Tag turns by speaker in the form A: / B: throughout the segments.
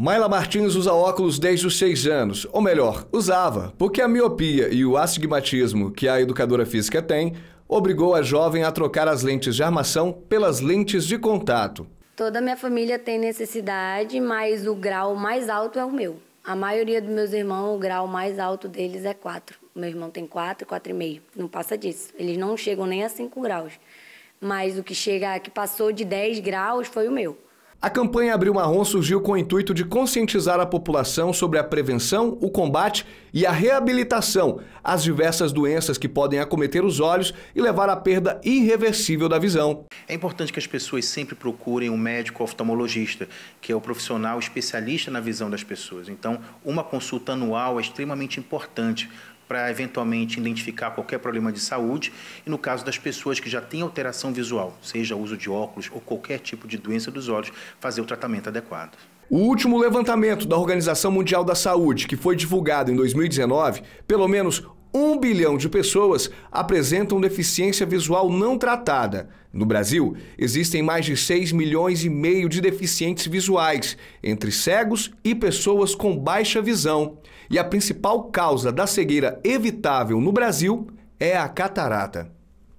A: Mayla Martins usa óculos desde os 6 anos, ou melhor, usava, porque a miopia e o astigmatismo que a educadora física tem obrigou a jovem a trocar as lentes de armação pelas lentes de contato.
B: Toda a minha família tem necessidade, mas o grau mais alto é o meu. A maioria dos meus irmãos, o grau mais alto deles é 4. Meu irmão tem 4, 4,5. Não passa disso. Eles não chegam nem a 5 graus. Mas o que chega, que passou de 10 graus foi o meu.
A: A campanha Abril Marrom surgiu com o intuito de conscientizar a população sobre a prevenção, o combate e a reabilitação às diversas doenças que podem acometer os olhos e levar à perda irreversível da visão.
C: É importante que as pessoas sempre procurem um médico oftalmologista, que é o profissional especialista na visão das pessoas. Então, uma consulta anual é extremamente importante para eventualmente identificar qualquer problema de saúde e no caso das pessoas que já têm alteração visual, seja uso de óculos ou qualquer tipo de doença dos olhos, fazer o tratamento adequado.
A: O último levantamento da Organização Mundial da Saúde, que foi divulgado em 2019, pelo menos 1 bilhão de pessoas apresentam deficiência visual não tratada. No Brasil, existem mais de 6 milhões e meio de deficientes visuais, entre cegos e pessoas com baixa visão. E a principal causa da cegueira evitável no Brasil é a catarata.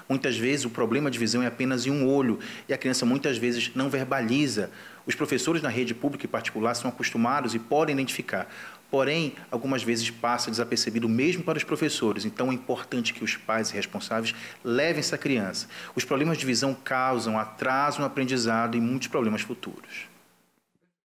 C: Muitas vezes o problema de visão é apenas em um olho e a criança muitas vezes não verbaliza. Os professores na rede pública e particular são acostumados e podem identificar Porém, algumas vezes passa desapercebido mesmo para os professores, então é importante que os pais e responsáveis levem essa criança. Os problemas de visão causam atraso no aprendizado e muitos problemas futuros.